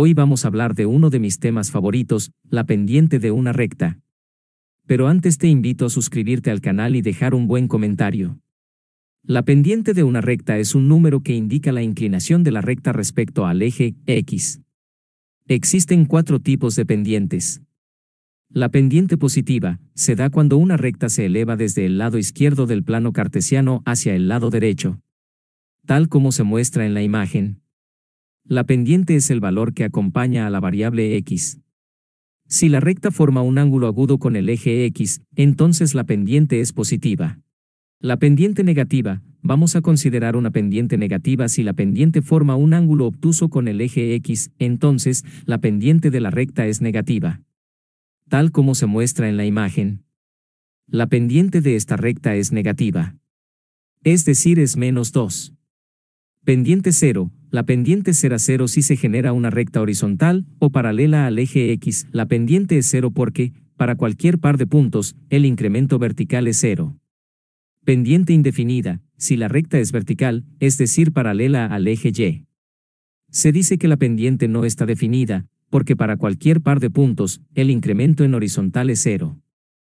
Hoy vamos a hablar de uno de mis temas favoritos, la pendiente de una recta. Pero antes te invito a suscribirte al canal y dejar un buen comentario. La pendiente de una recta es un número que indica la inclinación de la recta respecto al eje X. Existen cuatro tipos de pendientes. La pendiente positiva se da cuando una recta se eleva desde el lado izquierdo del plano cartesiano hacia el lado derecho. Tal como se muestra en la imagen. La pendiente es el valor que acompaña a la variable x. Si la recta forma un ángulo agudo con el eje x, entonces la pendiente es positiva. La pendiente negativa, vamos a considerar una pendiente negativa si la pendiente forma un ángulo obtuso con el eje x, entonces la pendiente de la recta es negativa. Tal como se muestra en la imagen. La pendiente de esta recta es negativa. Es decir, es menos 2. Pendiente 0, la pendiente será cero si se genera una recta horizontal o paralela al eje X. La pendiente es cero porque, para cualquier par de puntos, el incremento vertical es cero. Pendiente indefinida, si la recta es vertical, es decir, paralela al eje Y. Se dice que la pendiente no está definida, porque para cualquier par de puntos, el incremento en horizontal es cero.